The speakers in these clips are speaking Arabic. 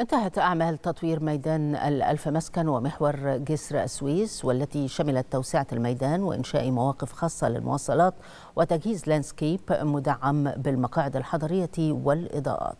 انتهت أعمال تطوير ميدان الألف مسكن ومحور جسر السويس والتي شملت توسعة الميدان وإنشاء مواقف خاصة للمواصلات وتجهيز لاندسكيب مدعم بالمقاعد الحضرية والإضاءات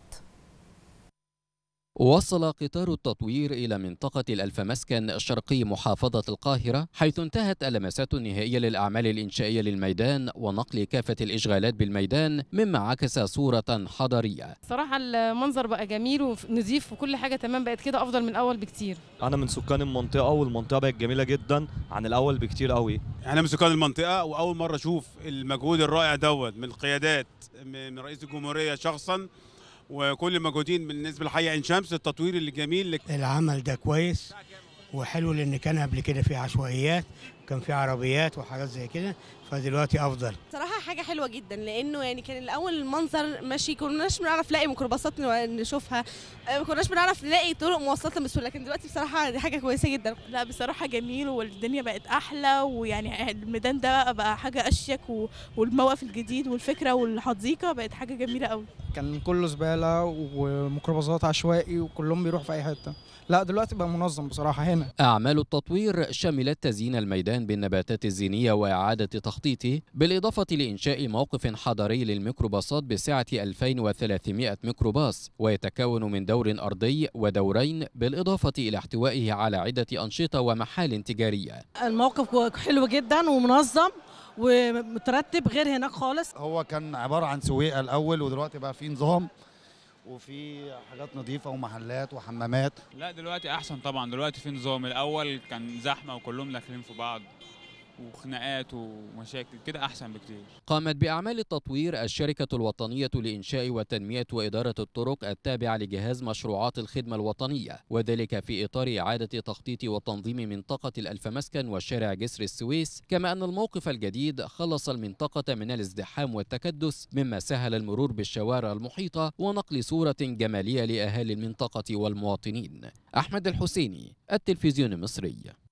وصل قطار التطوير إلى منطقة الألف مسكن الشرقي محافظة القاهرة حيث انتهت اللمسات النهائية للأعمال الإنشائية للميدان ونقل كافة الإشغالات بالميدان مما عكس صورة حضرية صراحة المنظر بقى جميل ونظيف وكل حاجة تمام بقت كده أفضل من الأول بكتير أنا من سكان المنطقة والمنطقة بقت جميلة جدا عن الأول بكتير قوي أنا من سكان المنطقة وأول مرة أشوف المجهود الرائع دوت من القيادات من رئيس الجمهورية شخصا وكل المجهودين بالنسبه لحي عين شمس التطوير الجميل اللي... العمل ده كويس وحلو لان كان قبل كده في عشوائيات كان في عربيات وحاجات زي كده فدلوقتي افضل بصراحه حاجه حلوه جدا لانه يعني كان الاول المنظر ماشي كناش بنعرف نلاقي ميكروباصات نشوفها ما آه، كناش بنعرف نلاقي طرق مواصلات بسهوله لكن دلوقتي بصراحه دي حاجه كويسه جدا لا بصراحه جميل والدنيا بقت احلى ويعني الميدان ده بقى حاجه اشيك والموقف الجديد والفكره والحديقه بقت حاجه جميله قوي كان كله زباله وميكروباصات عشوائي وكلهم بيروحوا في اي حته لا دلوقتي بقى منظم بصراحه هنا اعمال التطوير شملت تزيين الميدان بالنباتات الزينيه واعاده تخطيطه بالاضافه لإنشاء موقف حضري للميكروباصات بسعة 2300 ميكروباص ويتكون من دور أرضي ودورين بالإضافة إلى احتوائه على عدة أنشطة ومحال تجارية الموقف حلو جدا ومنظم ومترتب غير هناك خالص هو كان عبارة عن سويقة الأول ودلوقتي بقى في نظام وفي حاجات نظيفه ومحلات وحمامات لا دلوقتي احسن طبعا دلوقتي في نظام الاول كان زحمه وكلهم داخلين في بعض وخناقات ومشاكل كده احسن بكتير قامت باعمال التطوير الشركه الوطنيه لانشاء وتنميه واداره الطرق التابعه لجهاز مشروعات الخدمه الوطنيه وذلك في اطار اعاده تخطيط وتنظيم منطقه الالف مسكن وشارع جسر السويس كما ان الموقف الجديد خلص المنطقه من الازدحام والتكدس مما سهل المرور بالشوارع المحيطه ونقل صوره جماليه لاهالي المنطقه والمواطنين احمد الحسيني التلفزيون المصري